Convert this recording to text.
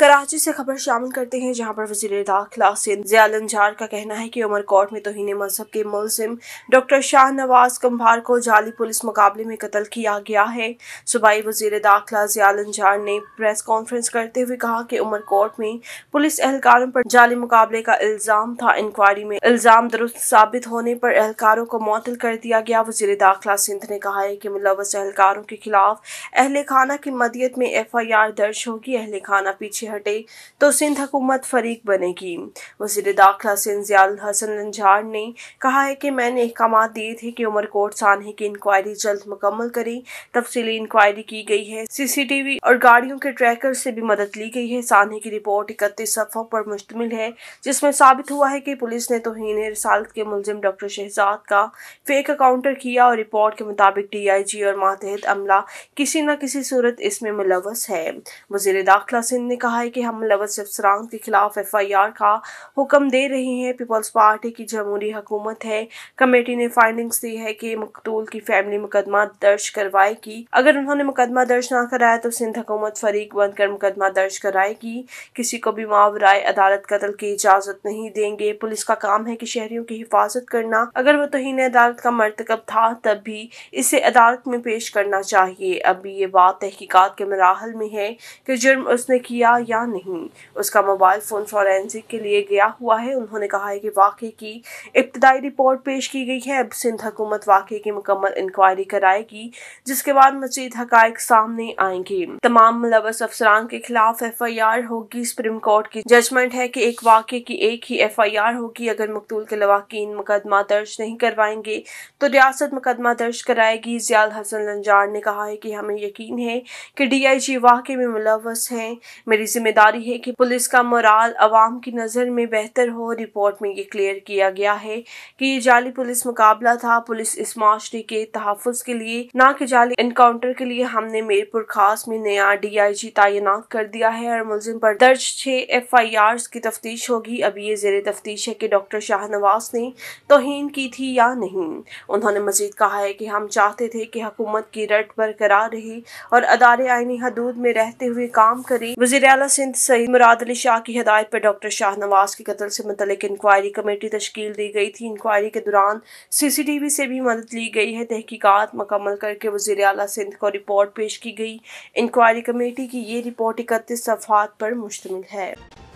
कराची से खबर शामिल करते हैं जहां पर वजीर दाखिला सिंध अंजार का कहना है कि उमरकोट में तोहन मजहब के मुलिम डॉक्टर शाह नवाज कंभार को जाली पुलिस मुकाबले में कत्ल किया गया है सूबाई वजीर दाखिला अंजार ने प्रेस कॉन्फ्रेंस करते हुए कहा कि कोर्ट में पुलिस एहलकारों पर जाली मुकाबले का इल्ज़ाम था इंक्वायरी में इल्ज़ाम दुरुस्त साबित होने पर एहलकारों को मुतल कर दिया गया वजीर दाखिला सिंध ने कहा है कि मुलवस एहलकारों के खिलाफ अहल खाना की मदियत में एफ आई आर दर्ज होगी अहल खाना पीछे हटे तो सिंध हुकूमत फरीक बनेगी वजीर दाखिला सिंध जियाल हसन रंझाड़ ने कहा है कि मैंने अहकाम दिए थे कि उमर कोट सानहे की इंक्वायरी जल्द मुकम्मल करें तफसीली इंक्वायरी की गई है सीसीटीवी और गाड़ियों के ट्रैकर से भी मदद ली गई है सानहे की रिपोर्ट इकतीस सफ़ों पर मुश्तमिल है जिसमें साबित हुआ है कि पुलिस ने तोहन रसालत के मुलिम डॉक्टर शहजाद का फेक अकाउंटर किया और रिपोर्ट के मुताबिक डी आई जी और मातहत अमला किसी न किसी सूरत इसमें मुलवस है वजीर दाखिला सिंह ने कहा है कि हम लवर लवज सरांग के खिलाफ एफआईआर का हुक्म दे रहे हैं पीपल्स पार्टी की जमहूरी हुकूमत है कमेटी ने फाइंडिंग्स दी है कि मकतूल की फैमिली मुकदमा दर्ज करवाएगी अगर उन्होंने मुकदमा दर्ज ना कराया तो सिंध हुकूमत फरीक बनकर मुकदमा दर्ज कराएगी किसी को भी मावराय अदालत कतल की इजाजत नहीं देंगे पुलिस का काम है कि शहरियों की हिफाजत करना अगर वो तोहन अदालत का मरतकब था तब भी इसे अदालत में पेश करना चाहिए अभी ये बात तहकीकात के मराहल में है कि जुर्म उसने किया या नहीं उसका मोबाइल फ़ोन फॉरेंसिक के लिए गया हुआ है उन्होंने कहा है कि वाकई की इब्तदाई रिपोर्ट पेश की गई है अब सिंध हुकूमत वाक़े की मुकम्मल इंक्वायरी कराएगी जिसके बाद मजीद हक सामने आएंगे तमाम मुलवस अफसरान के खिलाफ एफ आई आर होगी सुप्रीम कोर्ट की जजमेंट है की एक वाक़े की एक ही एफ आई आर होगी अगर मकतूल के लवाकिन मुकदमा दर्ज नहीं करवाएंगे तो रियासत मुकदमा दर्ज कराएगी जियाल हसन लंजार ने कहा है की हमें यकीन है की डी आई जी वाक़े में मुलवस है मेरी जिम्मेदारी है की पुलिस का मोराल अवाम की नज़र में बेहतर हो रिपोर्ट में ये क्लियर किया गया है कि जाली पुलिस मुकाबला था पुलिस इस माशरे के तहफ़ के लिए न कि जाली इनकाउंटर के लिए हमने मीरपुर खास में नया डी आई जी तैनात कर दिया है और मुलिम पर दर्ज छः एफ आई आर की तफ्तीश होगी अभी ये जेर तफ्तीश है कि डॉक्टर शाहनवाज ने तोहन की थी या नहीं उन्होंने मजीद कहा है कि हम चाहते थे कि हकूमत की रट बरकरार रही और अदारे आइनी हदूद में रहते हुए काम करें वजीर अला सिंध सईद मुराद अली शाह की हदायत पर डॉक्टर शाहनवाज के कत्ल से मुतल इंक्वायरी कमेटी तश्ल दी गई थी इंक्वायरी के दौरान सीसीटीवी से भी मदद ली गई है तहकीकात मुकम्मल करके वजीर अला सिंध को रिपोर्ट पेश की गई इंक्वायरी कमेटी की ये रिपोर्ट इकतीस सफात पर मुश्तमिल है